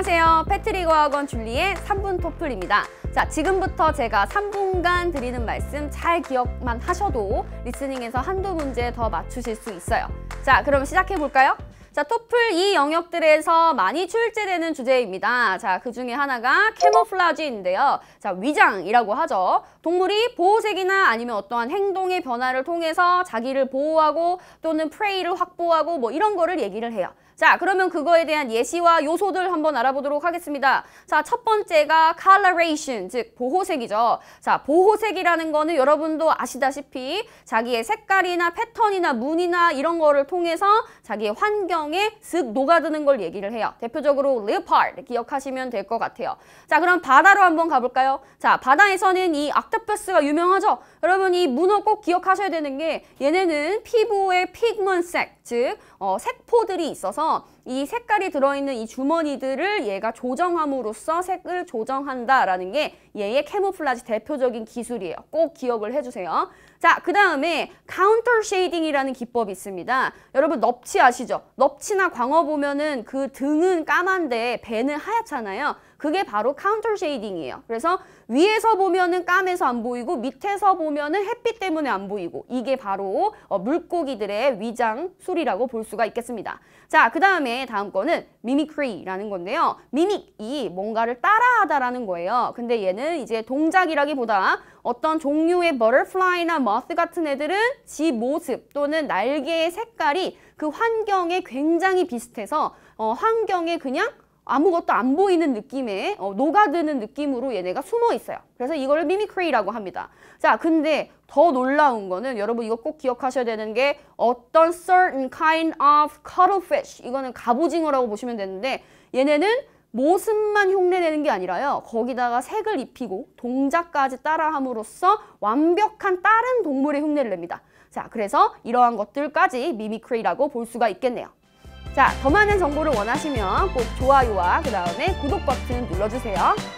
안녕하세요. 패트리거 학원 줄리의 3분 토플입니다. 자, 지금부터 제가 3분간 드리는 말씀 잘 기억만 하셔도 리스닝에서 한두 문제 더 맞추실 수 있어요. 자, 그럼 시작해 볼까요? 자, 토플 이 영역들에서 많이 출제되는 주제입니다. 자, 그 중에 하나가 캐모플라지인데요. 자, 위장이라고 하죠. 동물이 보호색이나 아니면 어떠한 행동의 변화를 통해서 자기를 보호하고 또는 프레이를 확보하고 뭐 이런 거를 얘기를 해요. 자, 그러면 그거에 대한 예시와 요소들 한번 알아보도록 하겠습니다. 자, 첫 번째가 coloration, 즉 보호색이죠. 자, 보호색이라는 거는 여러분도 아시다시피 자기의 색깔이나 패턴이나 무늬나 이런 거를 통해서 자기의 환경 설명에 슥 녹아드는 걸 얘기를 해요. 대표적으로 leopard 기억하시면 될 것 같아요. 자 그럼 바다로 한번 가볼까요? 자 바다에서는 이 악타퍼스가 유명하죠. 여러분 이 문어 꼭 기억하셔야 되는 게 얘네는 피부에 피그먼 색, 즉 어, 색포들이 있어서 이 색깔이 들어있는 이 주머니들을 얘가 조정함으로써 색을 조정한다라는 게 얘의 캐모플라지 대표적인 기술이에요. 꼭 기억을 해주세요. 자, 그 다음에 카운터 쉐이딩이라는 기법이 있습니다. 여러분 넙치 아시죠? 넙치나 광어 보면은 그 등은 까만데 배는 하얗잖아요. 그게 바로 카운터 쉐이딩이에요. 그래서 위에서 보면은 까매서 안 보이고 밑에서 보면은 햇빛 때문에 안 보이고 이게 바로 어, 물고기들의 위장 술이라고 볼 수가 있겠습니다. 자, 그 다음에 다음 거는 미미크리라는 건데요. 미믹이 뭔가를 따라하다라는 거예요. 근데 얘는 이제 동작이라기보다 어떤 종류의 버터플라이나 머스 같은 애들은 지 모습 또는 날개의 색깔이 그 환경에 굉장히 비슷해서 어, 환경에 그냥 아무것도 안 보이는 느낌에 어, 녹아드는 느낌으로 얘네가 숨어 있어요. 그래서 이거를 미미크리라고 합니다. 자, 근데 더 놀라운 거는 여러분 이거 꼭 기억하셔야 되는 게 어떤 certain kind of cuttlefish 이거는 갑오징어라고 보시면 되는데 얘네는 모습만 흉내내는 게 아니라요. 거기다가 색을 입히고 동작까지 따라함으로써 완벽한 다른 동물의 흉내를 냅니다. 자, 그래서 이러한 것들까지 미미크리라고 볼 수가 있겠네요. 자, 더 많은 정보를 원하시면 꼭 좋아요와 그 다음에 구독 버튼 눌러주세요.